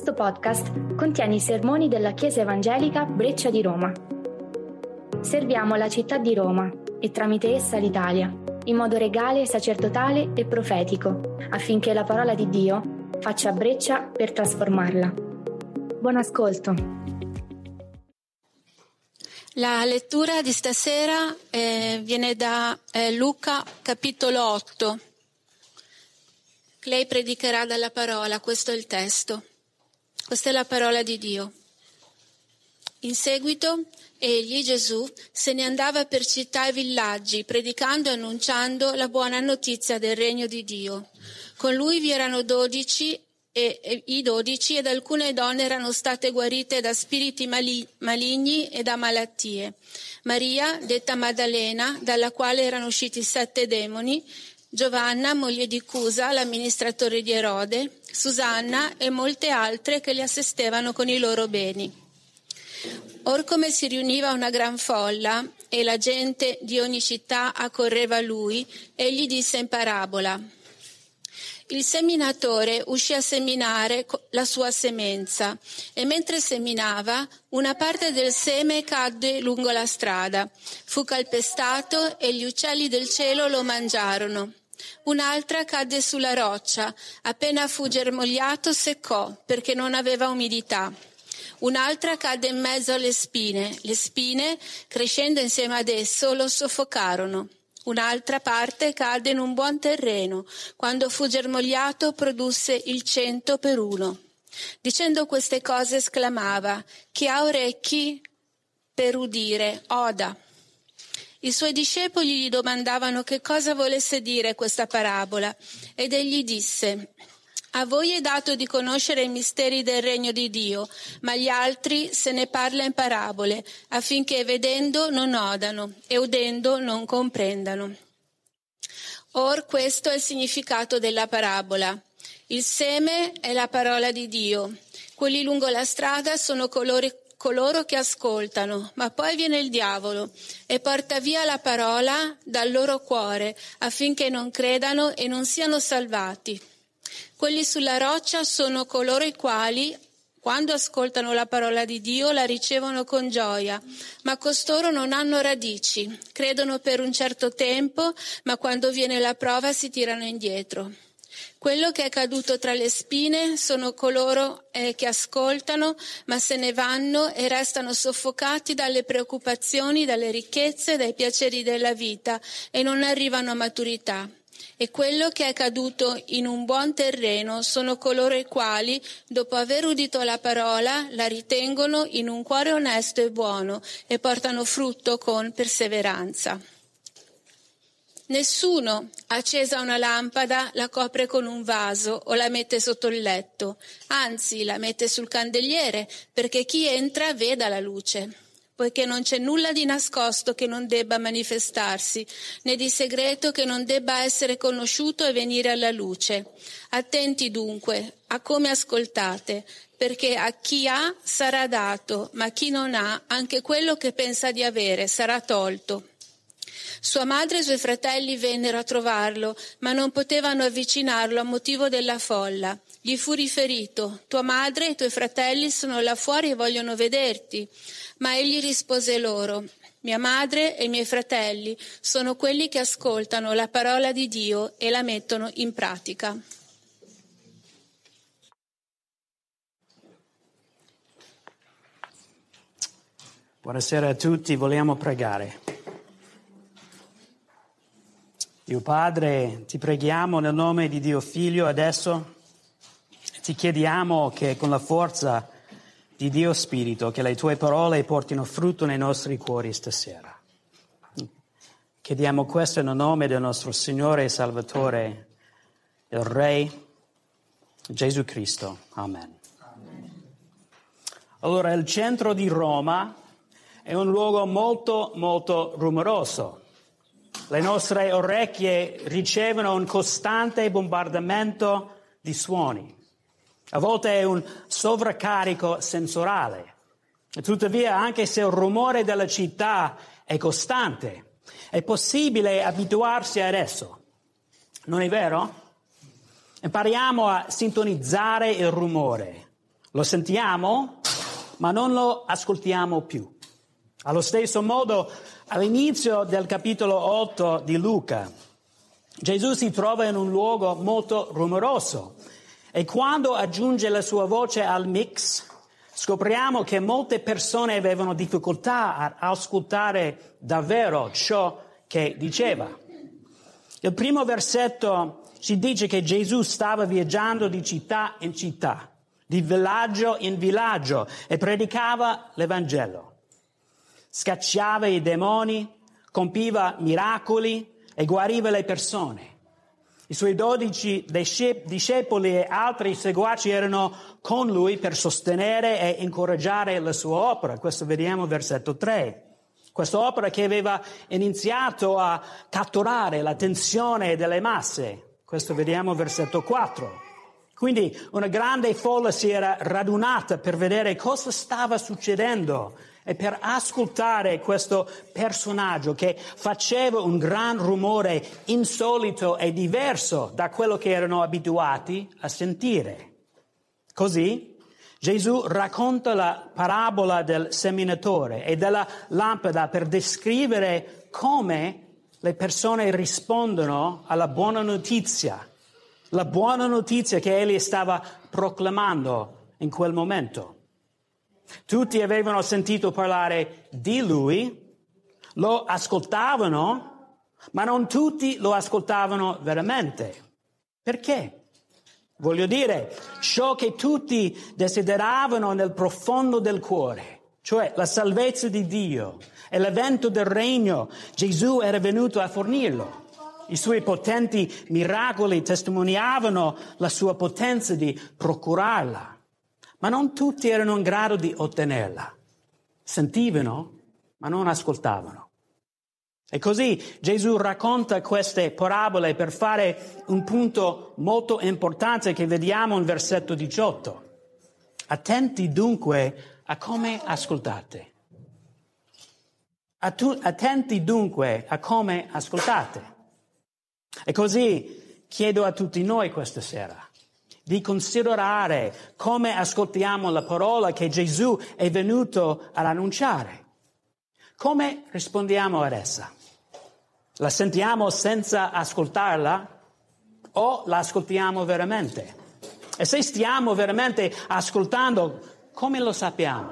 Questo podcast contiene i sermoni della Chiesa Evangelica Breccia di Roma. Serviamo la città di Roma e tramite essa l'Italia, in modo regale, sacerdotale e profetico, affinché la parola di Dio faccia breccia per trasformarla. Buon ascolto. La lettura di stasera eh, viene da eh, Luca capitolo 8. Lei predicherà dalla parola, questo è il testo. Questa è la parola di Dio. In seguito, egli, Gesù, se ne andava per città e villaggi, predicando e annunciando la buona notizia del regno di Dio. Con lui vi erano dodici e, e, i dodici ed alcune donne erano state guarite da spiriti mali, maligni e da malattie. Maria, detta Maddalena, dalla quale erano usciti sette demoni, Giovanna, moglie di Cusa, l'amministratore di Erode, Susanna e molte altre che li assistevano con i loro beni. Or come si riuniva una gran folla e la gente di ogni città accorreva a lui, egli disse in parabola il seminatore uscì a seminare la sua semenza e mentre seminava una parte del seme cadde lungo la strada, fu calpestato e gli uccelli del cielo lo mangiarono. Un'altra cadde sulla roccia, appena fu germogliato seccò perché non aveva umidità. Un'altra cadde in mezzo alle spine, le spine, crescendo insieme ad esso, lo soffocarono. Un'altra parte cadde in un buon terreno. Quando fu germogliato produsse il cento per uno. Dicendo queste cose esclamava, chi ha orecchi per udire, oda. I suoi discepoli gli domandavano che cosa volesse dire questa parabola ed egli disse, a voi è dato di conoscere i misteri del regno di Dio, ma gli altri se ne parla in parabole, affinché vedendo non odano e udendo non comprendano. Or questo è il significato della parabola. Il seme è la parola di Dio. Quelli lungo la strada sono colori, coloro che ascoltano, ma poi viene il diavolo e porta via la parola dal loro cuore affinché non credano e non siano salvati. Quelli sulla roccia sono coloro i quali, quando ascoltano la parola di Dio, la ricevono con gioia, ma costoro non hanno radici, credono per un certo tempo, ma quando viene la prova si tirano indietro. Quello che è caduto tra le spine sono coloro eh, che ascoltano, ma se ne vanno e restano soffocati dalle preoccupazioni, dalle ricchezze, dai piaceri della vita e non arrivano a maturità e quello che è caduto in un buon terreno sono coloro i quali, dopo aver udito la parola, la ritengono in un cuore onesto e buono e portano frutto con perseveranza. Nessuno accesa una lampada la copre con un vaso o la mette sotto il letto, anzi la mette sul candeliere perché chi entra veda la luce poiché non c'è nulla di nascosto che non debba manifestarsi, né di segreto che non debba essere conosciuto e venire alla luce. Attenti dunque a come ascoltate, perché a chi ha sarà dato, ma a chi non ha anche quello che pensa di avere sarà tolto. Sua madre e i suoi fratelli vennero a trovarlo, ma non potevano avvicinarlo a motivo della folla. Gli fu riferito, tua madre e i tuoi fratelli sono là fuori e vogliono vederti. Ma egli rispose loro, mia madre e i miei fratelli sono quelli che ascoltano la parola di Dio e la mettono in pratica. Buonasera a tutti, vogliamo pregare. Dio Padre, ti preghiamo nel nome di Dio Figlio adesso ti chiediamo che con la forza di Dio Spirito, che le tue parole portino frutto nei nostri cuori stasera. Chiediamo questo nel nome del nostro Signore e Salvatore, il Re Gesù Cristo. Amen. Amen. Allora, il centro di Roma è un luogo molto, molto rumoroso. Le nostre orecchie ricevono un costante bombardamento di suoni. A volte è un sovraccarico sensorale. Tuttavia, anche se il rumore della città è costante, è possibile abituarsi ad esso. Non è vero? Impariamo a sintonizzare il rumore. Lo sentiamo, ma non lo ascoltiamo più. Allo stesso modo, all'inizio del capitolo 8 di Luca, Gesù si trova in un luogo molto rumoroso e quando aggiunge la sua voce al mix, scopriamo che molte persone avevano difficoltà ad ascoltare davvero ciò che diceva. Il primo versetto ci dice che Gesù stava viaggiando di città in città, di villaggio in villaggio e predicava l'Evangelo. Scacciava i demoni, compiva miracoli e guariva le persone. I suoi dodici discepoli e altri seguaci erano con lui per sostenere e incoraggiare la sua opera. Questo vediamo versetto 3. Questa opera che aveva iniziato a catturare l'attenzione delle masse. Questo vediamo versetto 4. Quindi una grande folla si era radunata per vedere cosa stava succedendo e per ascoltare questo personaggio che faceva un gran rumore insolito e diverso da quello che erano abituati a sentire. Così Gesù racconta la parabola del seminatore e della lampada per descrivere come le persone rispondono alla buona notizia, la buona notizia che egli stava proclamando in quel momento. Tutti avevano sentito parlare di lui, lo ascoltavano, ma non tutti lo ascoltavano veramente. Perché? Voglio dire, ciò che tutti desideravano nel profondo del cuore, cioè la salvezza di Dio e l'evento del regno, Gesù era venuto a fornirlo. I suoi potenti miracoli testimoniavano la sua potenza di procurarla ma non tutti erano in grado di ottenerla. Sentivano, ma non ascoltavano. E così Gesù racconta queste parabole per fare un punto molto importante che vediamo in versetto 18. Attenti dunque a come ascoltate. attenti dunque a come ascoltate. E così chiedo a tutti noi questa sera, di considerare come ascoltiamo la parola che Gesù è venuto ad annunciare. Come rispondiamo ad essa? La sentiamo senza ascoltarla o la ascoltiamo veramente? E se stiamo veramente ascoltando, come lo sappiamo?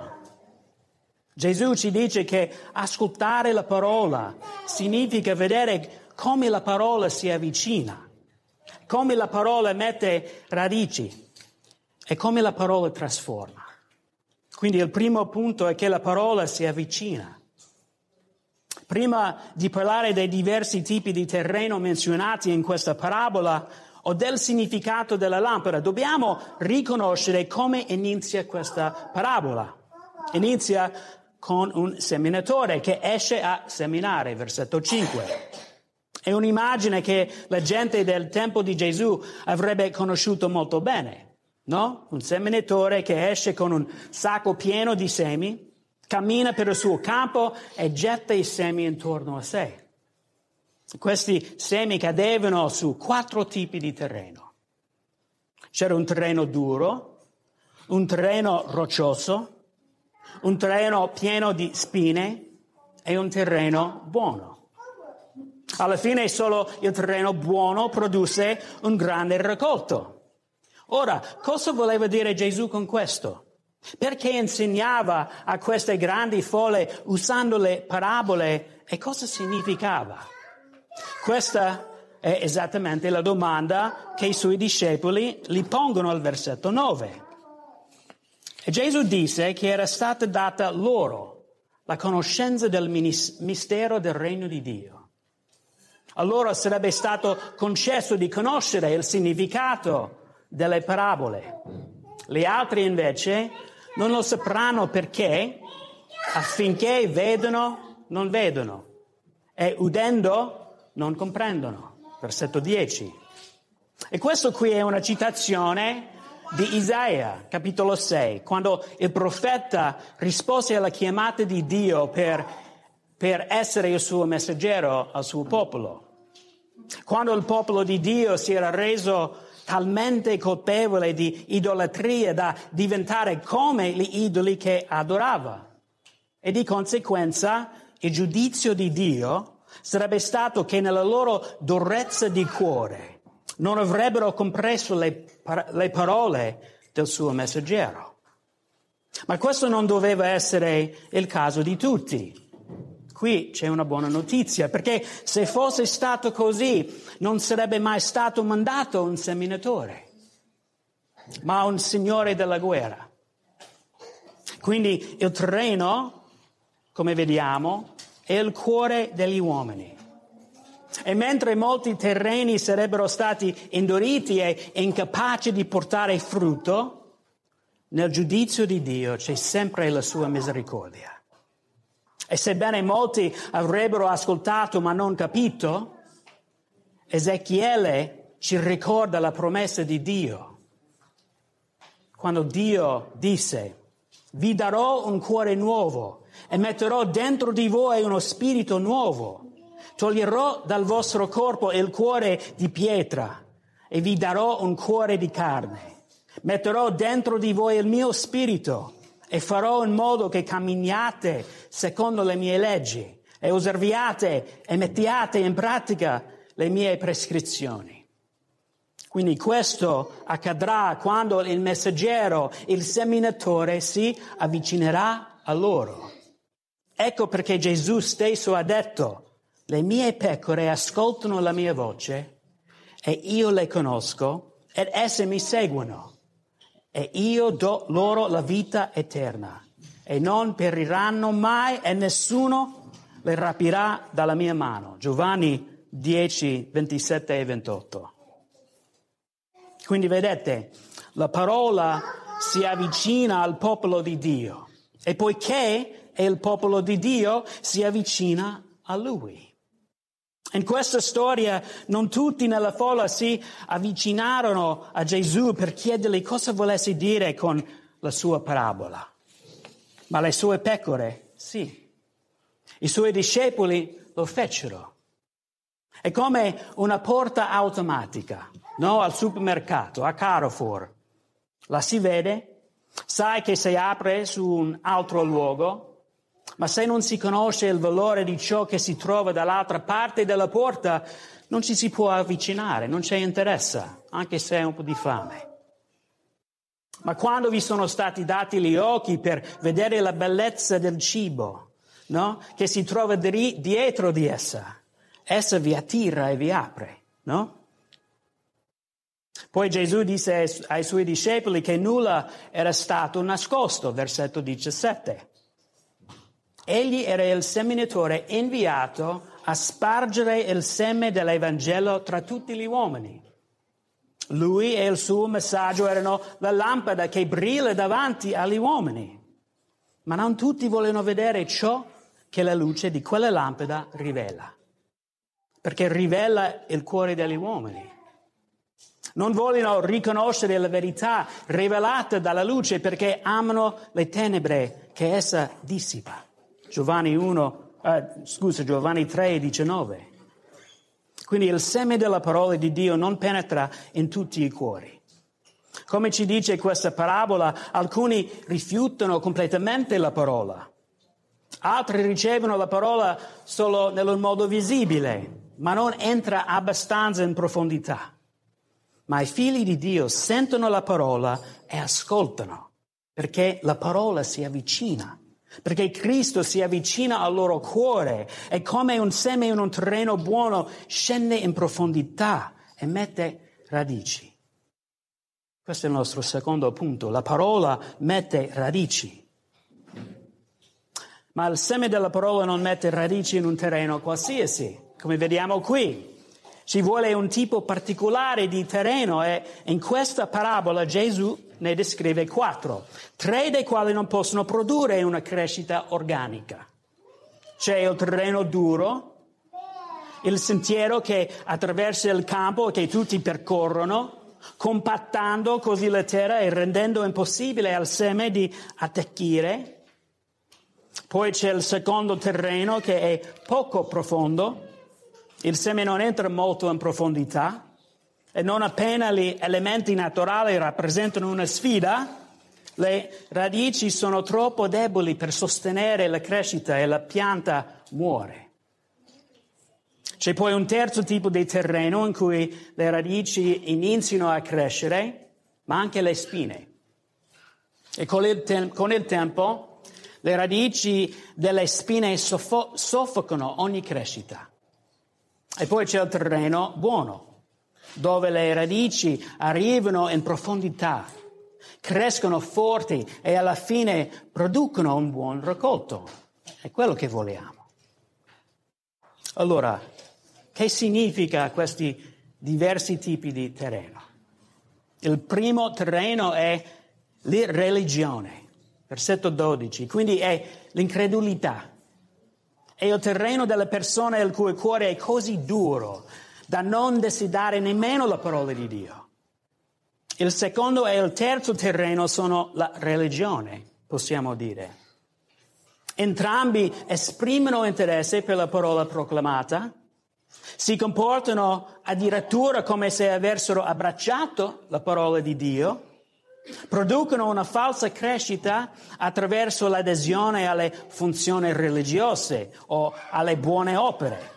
Gesù ci dice che ascoltare la parola significa vedere come la parola si avvicina come la parola mette radici e come la parola trasforma. Quindi il primo punto è che la parola si avvicina. Prima di parlare dei diversi tipi di terreno menzionati in questa parabola o del significato della lampada, dobbiamo riconoscere come inizia questa parabola. Inizia con un seminatore che esce a seminare, versetto 5. È un'immagine che la gente del tempo di Gesù avrebbe conosciuto molto bene, no? Un seminatore che esce con un sacco pieno di semi, cammina per il suo campo e getta i semi intorno a sé. Questi semi cadevano su quattro tipi di terreno. C'era un terreno duro, un terreno roccioso, un terreno pieno di spine e un terreno buono. Alla fine solo il terreno buono produsse un grande raccolto. Ora, cosa voleva dire Gesù con questo? Perché insegnava a queste grandi folle usando le parabole e cosa significava? Questa è esattamente la domanda che i suoi discepoli gli pongono al versetto 9. E Gesù disse che era stata data loro la conoscenza del mistero del regno di Dio allora sarebbe stato concesso di conoscere il significato delle parabole. Gli altri invece non lo sapranno perché affinché vedono non vedono e udendo non comprendono. Versetto 10. E questo qui è una citazione di Isaia, capitolo 6, quando il profeta rispose alla chiamata di Dio per, per essere il suo messaggero al suo popolo. Quando il popolo di Dio si era reso talmente colpevole di idolatria da diventare come gli idoli che adorava. E di conseguenza il giudizio di Dio sarebbe stato che nella loro durezza di cuore non avrebbero compreso le, par- le parole del suo messaggero. Ma questo non doveva essere il caso di tutti. Qui c'è una buona notizia, perché se fosse stato così non sarebbe mai stato mandato un seminatore, ma un signore della guerra. Quindi il terreno, come vediamo, è il cuore degli uomini. E mentre molti terreni sarebbero stati induriti e incapaci di portare frutto, nel giudizio di Dio c'è sempre la sua misericordia. E sebbene molti avrebbero ascoltato ma non capito, Ezechiele ci ricorda la promessa di Dio. Quando Dio disse, vi darò un cuore nuovo e metterò dentro di voi uno spirito nuovo. Toglierò dal vostro corpo il cuore di pietra e vi darò un cuore di carne. Metterò dentro di voi il mio spirito e farò in modo che camminiate secondo le mie leggi e osserviate e mettiate in pratica le mie prescrizioni. Quindi questo accadrà quando il messaggero, il seminatore si avvicinerà a loro. Ecco perché Gesù stesso ha detto, le mie pecore ascoltano la mia voce e io le conosco ed esse mi seguono e io do loro la vita eterna e non periranno mai e nessuno le rapirà dalla mia mano. Giovanni 10, 27 e 28. Quindi vedete, la parola si avvicina al popolo di Dio e poiché è il popolo di Dio si avvicina a lui. In questa storia non tutti nella folla si avvicinarono a Gesù per chiedergli cosa volesse dire con la sua parabola, ma le sue pecore sì. I suoi discepoli lo fecero. È come una porta automatica, no? Al supermercato, a Carrefour. La si vede, sai che si apre su un altro luogo, ma se non si conosce il valore di ciò che si trova dall'altra parte della porta, non ci si può avvicinare, non c'è interesse, anche se hai un po' di fame. Ma quando vi sono stati dati gli occhi per vedere la bellezza del cibo, no? che si trova di- dietro di essa, essa vi attira e vi apre. No? Poi Gesù disse ai suoi discepoli che nulla era stato nascosto, versetto 17, Egli era il seminatore inviato a spargere il seme dell'Evangelo tra tutti gli uomini. Lui e il suo messaggio erano la lampada che brilla davanti agli uomini, ma non tutti vogliono vedere ciò che la luce di quella lampada rivela, perché rivela il cuore degli uomini. Non vogliono riconoscere la verità rivelata dalla luce perché amano le tenebre che essa dissipa. Giovanni 1, eh, scusa, Giovanni 3, 19. Quindi il seme della parola di Dio non penetra in tutti i cuori. Come ci dice questa parabola, alcuni rifiutano completamente la parola, altri ricevono la parola solo nel modo visibile, ma non entra abbastanza in profondità. Ma i figli di Dio sentono la parola e ascoltano, perché la parola si avvicina perché Cristo si avvicina al loro cuore e come un seme in un terreno buono scende in profondità e mette radici. Questo è il nostro secondo punto. La parola mette radici. Ma il seme della parola non mette radici in un terreno qualsiasi, come vediamo qui. Ci vuole un tipo particolare di terreno e in questa parabola Gesù ne descrive quattro, tre dei quali non possono produrre una crescita organica. C'è il terreno duro, il sentiero che attraversa il campo che tutti percorrono, compattando così la terra e rendendo impossibile al seme di attecchire. Poi c'è il secondo terreno che è poco profondo, il seme non entra molto in profondità e non appena gli elementi naturali rappresentano una sfida, le radici sono troppo deboli per sostenere la crescita e la pianta muore. C'è poi un terzo tipo di terreno in cui le radici iniziano a crescere, ma anche le spine. E con il, te- con il tempo le radici delle spine soffo- soffocano ogni crescita. E poi c'è il terreno buono, dove le radici arrivano in profondità, crescono forti e alla fine producono un buon raccolto. È quello che vogliamo. Allora, che significa questi diversi tipi di terreno? Il primo terreno è l'irreligione, versetto 12, quindi è l'incredulità è il terreno delle persone il cui cuore è così duro da non desiderare nemmeno la parola di Dio. Il secondo e il terzo terreno sono la religione, possiamo dire. Entrambi esprimono interesse per la parola proclamata, si comportano addirittura come se avessero abbracciato la parola di Dio producono una falsa crescita attraverso l'adesione alle funzioni religiose o alle buone opere.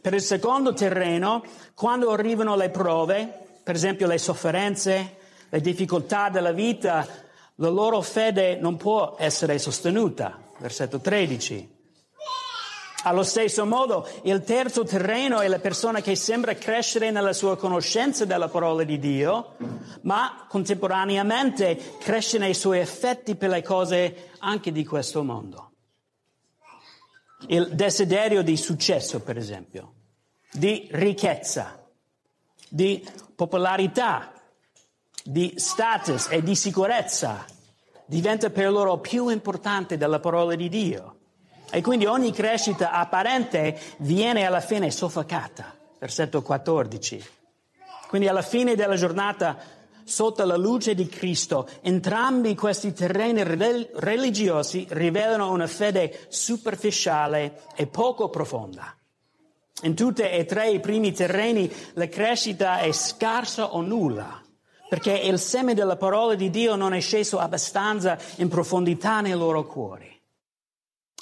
Per il secondo terreno, quando arrivano le prove, per esempio le sofferenze, le difficoltà della vita, la loro fede non può essere sostenuta. Versetto 13. Allo stesso modo, il terzo terreno è la persona che sembra crescere nella sua conoscenza della parola di Dio, ma contemporaneamente cresce nei suoi effetti per le cose anche di questo mondo. Il desiderio di successo, per esempio, di ricchezza, di popolarità, di status e di sicurezza diventa per loro più importante della parola di Dio. E quindi ogni crescita apparente viene alla fine soffocata. Versetto 14. Quindi alla fine della giornata, sotto la luce di Cristo, entrambi questi terreni religiosi rivelano una fede superficiale e poco profonda. In tutti e tre i primi terreni la crescita è scarsa o nulla, perché il seme della parola di Dio non è sceso abbastanza in profondità nei loro cuori.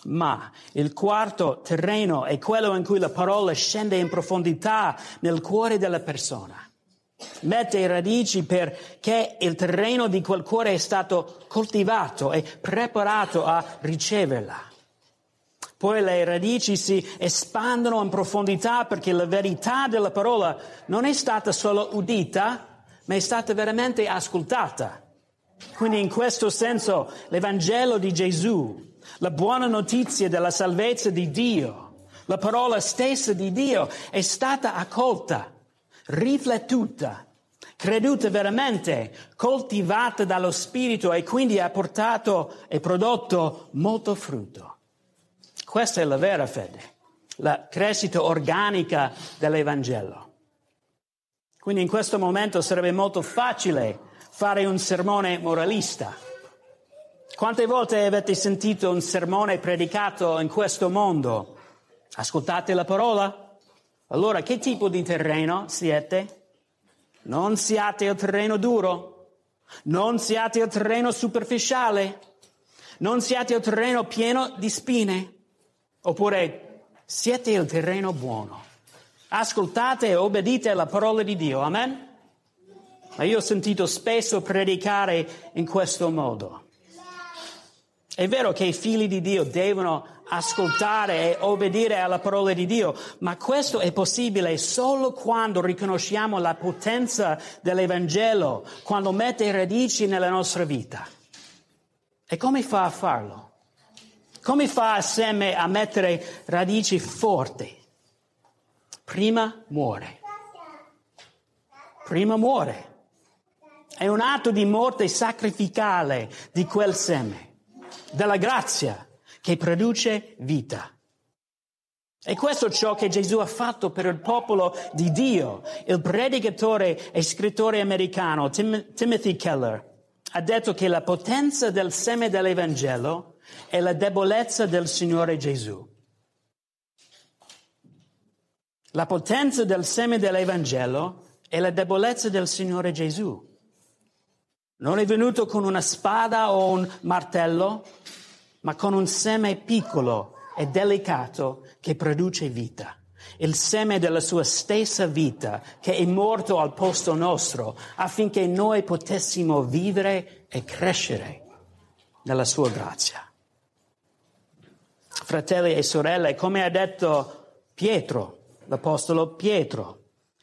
Ma il quarto terreno è quello in cui la parola scende in profondità nel cuore della persona. Mette radici perché il terreno di quel cuore è stato coltivato e preparato a riceverla. Poi le radici si espandono in profondità perché la verità della parola non è stata solo udita, ma è stata veramente ascoltata. Quindi in questo senso l'Evangelo di Gesù la buona notizia della salvezza di Dio, la parola stessa di Dio è stata accolta, riflettuta, creduta veramente, coltivata dallo Spirito e quindi ha portato e prodotto molto frutto. Questa è la vera fede, la crescita organica dell'Evangelo. Quindi in questo momento sarebbe molto facile fare un sermone moralista quante volte avete sentito un sermone predicato in questo mondo? Ascoltate la parola? Allora, che tipo di terreno siete? Non siate il terreno duro, non siate il terreno superficiale, non siate il terreno pieno di spine, oppure siete il terreno buono. Ascoltate e obbedite alla parola di Dio, amen? Ma io ho sentito spesso predicare in questo modo. È vero che i figli di Dio devono ascoltare e obbedire alla parola di Dio, ma questo è possibile solo quando riconosciamo la potenza dell'Evangelo, quando mette radici nella nostra vita. E come fa a farlo? Come fa il seme a mettere radici forti? Prima muore. Prima muore. È un atto di morte sacrificale di quel seme della grazia che produce vita. E questo è ciò che Gesù ha fatto per il popolo di Dio. Il predicatore e scrittore americano Tim- Timothy Keller ha detto che la potenza del seme dell'Evangelo è la debolezza del Signore Gesù. La potenza del seme dell'Evangelo è la debolezza del Signore Gesù. Non è venuto con una spada o un martello, ma con un seme piccolo e delicato che produce vita. Il seme della sua stessa vita che è morto al posto nostro affinché noi potessimo vivere e crescere nella sua grazia. Fratelli e sorelle, come ha detto Pietro, l'Apostolo Pietro,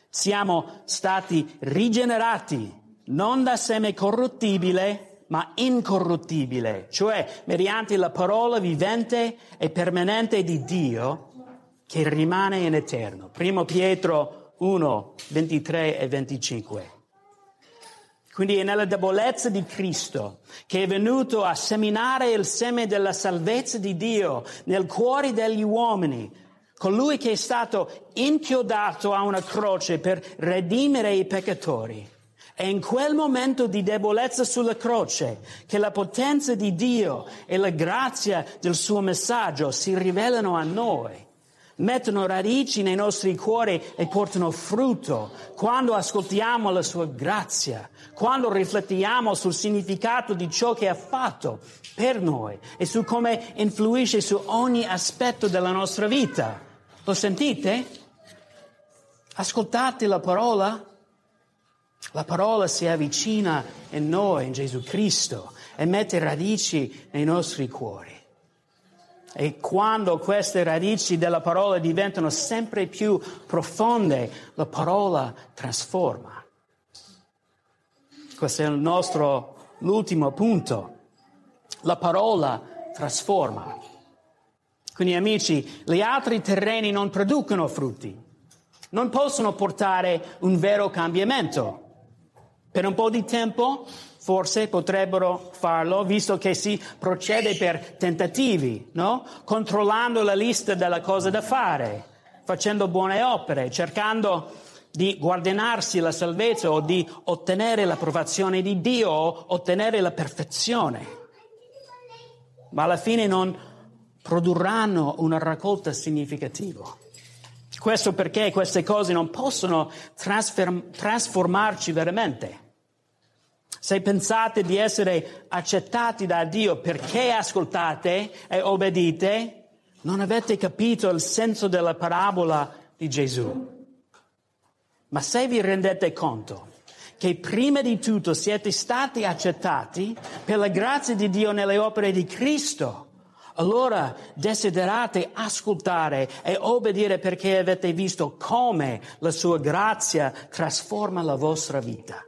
siamo stati rigenerati non da seme corruttibile, ma incorruttibile, cioè mediante la parola vivente e permanente di Dio che rimane in eterno. 1 Pietro 1, 23 e 25. Quindi è nella debolezza di Cristo che è venuto a seminare il seme della salvezza di Dio nel cuore degli uomini, colui che è stato inchiodato a una croce per redimere i peccatori è in quel momento di debolezza sulla croce che la potenza di Dio e la grazia del suo messaggio si rivelano a noi, mettono radici nei nostri cuori e portano frutto quando ascoltiamo la sua grazia, quando riflettiamo sul significato di ciò che ha fatto per noi e su come influisce su ogni aspetto della nostra vita. Lo sentite? Ascoltate la parola la parola si avvicina in noi, in Gesù Cristo, e mette radici nei nostri cuori. E quando queste radici della parola diventano sempre più profonde, la parola trasforma. Questo è il nostro l'ultimo punto. La parola trasforma. Quindi amici, gli altri terreni non producono frutti, non possono portare un vero cambiamento. Per un po' di tempo forse potrebbero farlo, visto che si procede per tentativi, no? controllando la lista delle cose da fare, facendo buone opere, cercando di guadagnarsi la salvezza o di ottenere l'approvazione di Dio o ottenere la perfezione. Ma alla fine non produrranno una raccolta significativa. Questo perché queste cose non possono trasfer- trasformarci veramente. Se pensate di essere accettati da Dio perché ascoltate e obbedite, non avete capito il senso della parabola di Gesù. Ma se vi rendete conto che prima di tutto siete stati accettati per la grazia di Dio nelle opere di Cristo, allora desiderate ascoltare e obbedire perché avete visto come la sua grazia trasforma la vostra vita.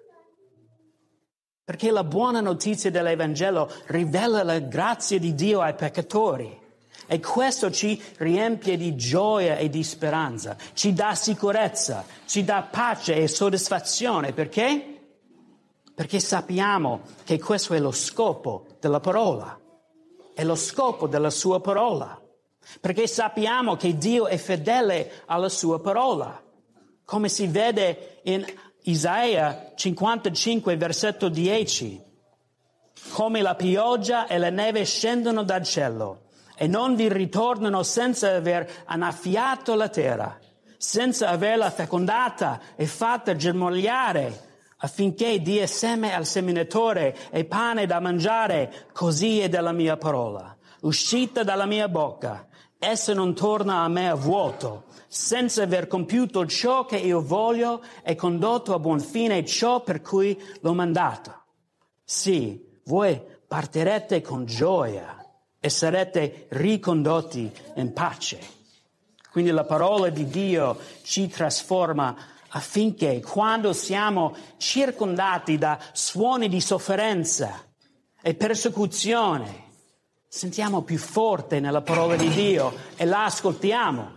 Perché la buona notizia dell'Evangelo rivela la grazia di Dio ai peccatori. E questo ci riempie di gioia e di speranza, ci dà sicurezza, ci dà pace e soddisfazione. Perché? Perché sappiamo che questo è lo scopo della parola, è lo scopo della sua parola. Perché sappiamo che Dio è fedele alla sua parola, come si vede in Isaia 55, versetto 10. Come la pioggia e la neve scendono dal cielo e non vi ritornano senza aver annaffiato la terra, senza averla fecondata e fatta germogliare, affinché dia seme al seminatore e pane da mangiare, così è della mia parola, uscita dalla mia bocca Essa non torna a me a vuoto, senza aver compiuto ciò che io voglio e condotto a buon fine ciò per cui l'ho mandato. Sì, voi partirete con gioia e sarete ricondotti in pace. Quindi la parola di Dio ci trasforma affinché quando siamo circondati da suoni di sofferenza e persecuzione, sentiamo più forte nella parola di Dio e la ascoltiamo.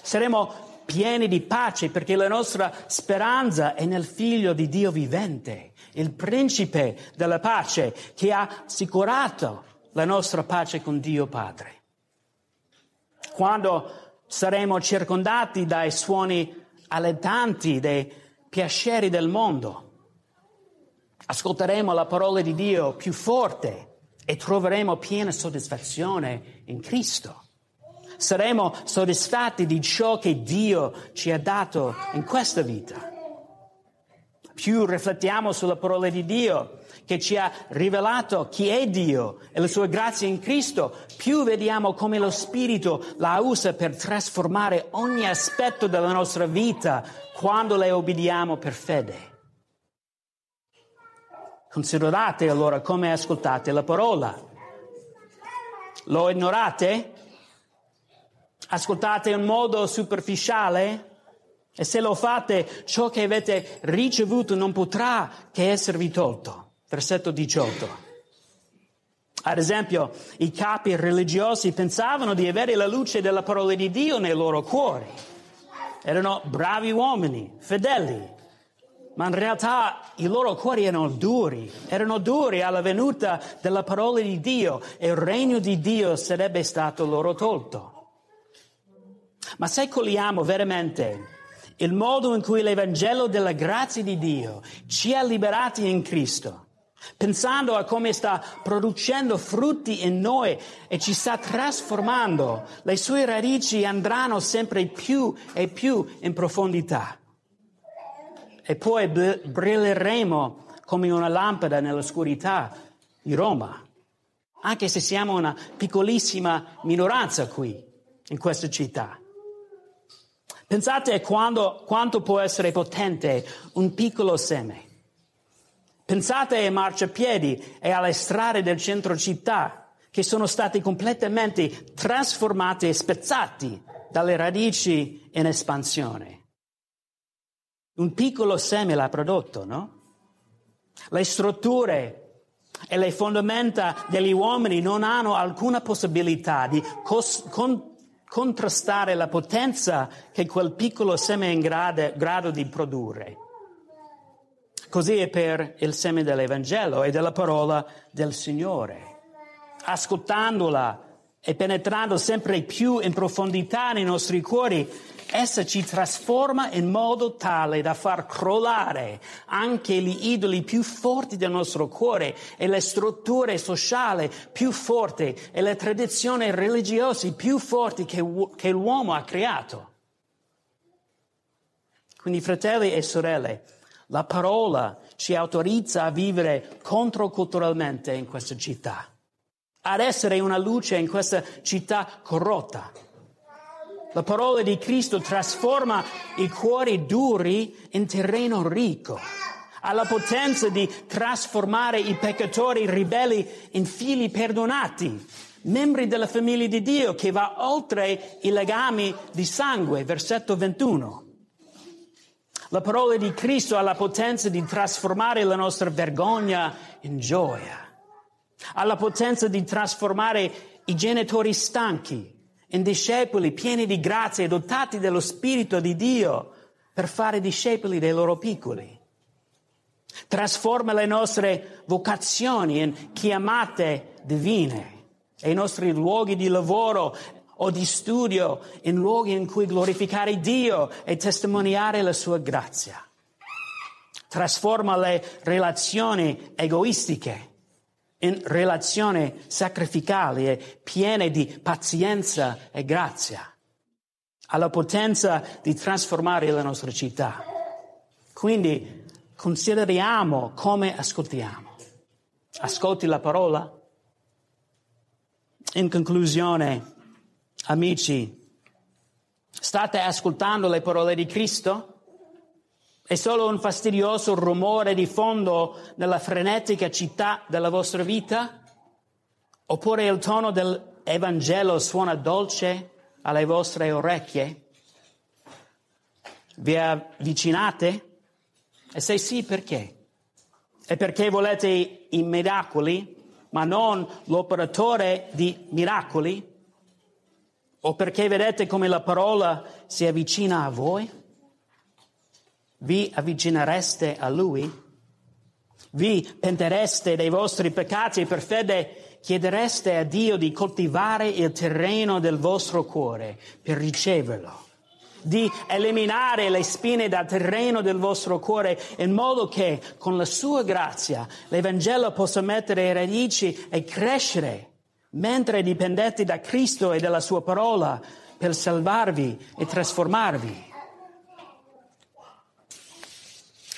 Saremo pieni di pace perché la nostra speranza è nel Figlio di Dio vivente, il principe della pace che ha assicurato la nostra pace con Dio Padre. Quando saremo circondati dai suoni allentanti, dei piaceri del mondo, ascolteremo la parola di Dio più forte e troveremo piena soddisfazione in Cristo. Saremo soddisfatti di ciò che Dio ci ha dato in questa vita. Più riflettiamo sulla parola di Dio che ci ha rivelato chi è Dio e le sue grazie in Cristo, più vediamo come lo Spirito la usa per trasformare ogni aspetto della nostra vita quando le obbediamo per fede. Considerate allora come ascoltate la parola. Lo ignorate? Ascoltate in modo superficiale? E se lo fate, ciò che avete ricevuto non potrà che esservi tolto. Versetto 18. Ad esempio, i capi religiosi pensavano di avere la luce della parola di Dio nei loro cuori. Erano bravi uomini, fedeli, ma in realtà i loro cuori erano duri, erano duri alla venuta della parola di Dio e il regno di Dio sarebbe stato loro tolto. Ma se cogliamo veramente il modo in cui l'Evangelo della grazia di Dio ci ha liberati in Cristo, pensando a come sta producendo frutti in noi e ci sta trasformando, le sue radici andranno sempre più e più in profondità e poi brilleremo come una lampada nell'oscurità di Roma, anche se siamo una piccolissima minoranza qui, in questa città. Pensate quando, quanto può essere potente un piccolo seme. Pensate ai marciapiedi e alle strade del centro città che sono stati completamente trasformati e spezzati dalle radici in espansione. Un piccolo seme l'ha prodotto, no? Le strutture e le fondamenta degli uomini non hanno alcuna possibilità di cos- con- contrastare la potenza che quel piccolo seme è in grado, grado di produrre. Così è per il seme dell'Evangelo e della parola del Signore. Ascoltandola e penetrando sempre più in profondità nei nostri cuori, Essa ci trasforma in modo tale da far crollare anche gli idoli più forti del nostro cuore e le strutture sociali più forti e le tradizioni religiose più forti che, che l'uomo ha creato. Quindi fratelli e sorelle, la parola ci autorizza a vivere controculturalmente in questa città, ad essere una luce in questa città corrotta. La parola di Cristo trasforma i cuori duri in terreno ricco. Ha la potenza di trasformare i peccatori ribelli in figli perdonati, membri della famiglia di Dio che va oltre i legami di sangue, versetto 21. La parola di Cristo ha la potenza di trasformare la nostra vergogna in gioia. Ha la potenza di trasformare i genitori stanchi in discepoli pieni di grazia e dotati dello Spirito di Dio per fare discepoli dei loro piccoli. Trasforma le nostre vocazioni in chiamate divine e i nostri luoghi di lavoro o di studio in luoghi in cui glorificare Dio e testimoniare la sua grazia. Trasforma le relazioni egoistiche in relazioni sacrificali e piene di pazienza e grazia, alla potenza di trasformare la nostra città. Quindi consideriamo come ascoltiamo. Ascolti la parola? In conclusione, amici, state ascoltando le parole di Cristo? È solo un fastidioso rumore di fondo nella frenetica città della vostra vita? Oppure il tono del dell'Evangelo suona dolce alle vostre orecchie? Vi avvicinate? E se sì, perché? È perché volete i miracoli, ma non l'operatore di miracoli? O perché vedete come la parola si avvicina a voi? Vi avvicinereste a Lui? Vi pentereste dei vostri peccati e per fede chiedereste a Dio di coltivare il terreno del vostro cuore per riceverlo, di eliminare le spine dal terreno del vostro cuore in modo che con la sua grazia l'Evangelo possa mettere radici e crescere mentre dipendete da Cristo e dalla sua parola per salvarvi e trasformarvi.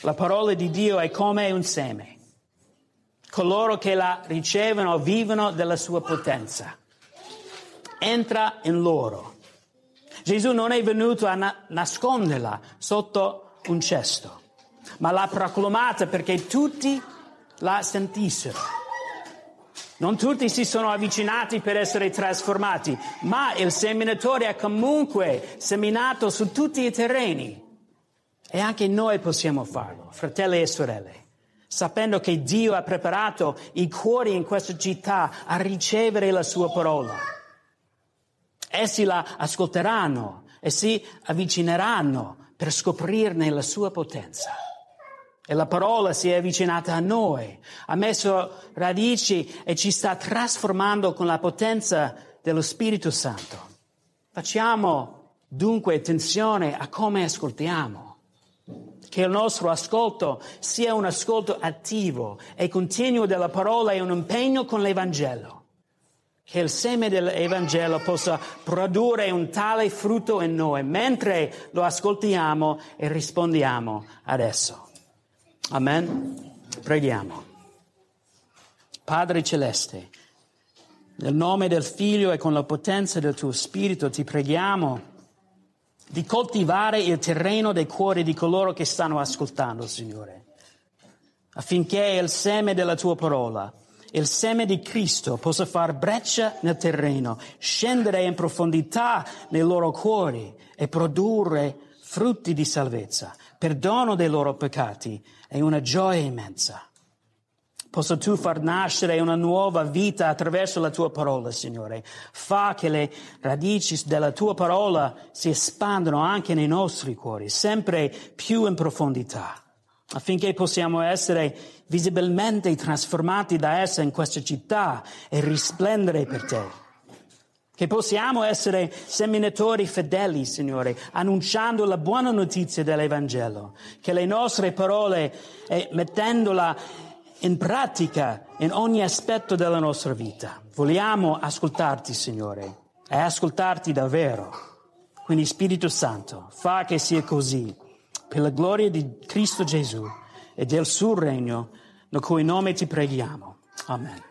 La parola di Dio è come un seme. Coloro che la ricevono vivono della sua potenza. Entra in loro. Gesù non è venuto a na- nasconderla sotto un cesto, ma l'ha proclamata perché tutti la sentissero. Non tutti si sono avvicinati per essere trasformati, ma il seminatore ha comunque seminato su tutti i terreni e anche noi possiamo farlo, fratelli e sorelle, sapendo che Dio ha preparato i cuori in questa città a ricevere la sua parola. Essi la ascolteranno e si avvicineranno per scoprirne la sua potenza. E la parola si è avvicinata a noi, ha messo radici e ci sta trasformando con la potenza dello Spirito Santo. Facciamo dunque attenzione a come ascoltiamo che il nostro ascolto sia un ascolto attivo e continuo della parola e un impegno con l'Evangelo. Che il seme dell'Evangelo possa produrre un tale frutto in noi mentre lo ascoltiamo e rispondiamo adesso. Amen. Preghiamo. Padre Celeste, nel nome del Figlio e con la potenza del tuo Spirito ti preghiamo di coltivare il terreno dei cuori di coloro che stanno ascoltando, Signore, affinché il seme della tua parola, il seme di Cristo possa far breccia nel terreno, scendere in profondità nei loro cuori e produrre frutti di salvezza, perdono dei loro peccati e una gioia immensa. Possa tu far nascere una nuova vita attraverso la tua parola, Signore. Fa che le radici della tua parola si espandano anche nei nostri cuori, sempre più in profondità, affinché possiamo essere visibilmente trasformati da essa in questa città e risplendere per te. Che possiamo essere seminatori fedeli, Signore, annunciando la buona notizia dell'Evangelo. Che le nostre parole, eh, mettendola in pratica in ogni aspetto della nostra vita. Vogliamo ascoltarti, Signore, e ascoltarti davvero. Quindi Spirito Santo, fa che sia così, per la gloria di Cristo Gesù e del suo regno, nel cui nome ti preghiamo. Amen.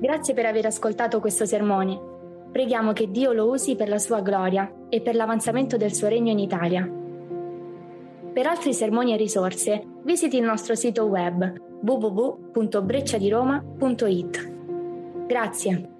Grazie per aver ascoltato questo sermone. Preghiamo che Dio lo usi per la sua gloria e per l'avanzamento del suo regno in Italia. Per altri sermoni e risorse, visiti il nostro sito web www.brecciadiroma.it. Grazie.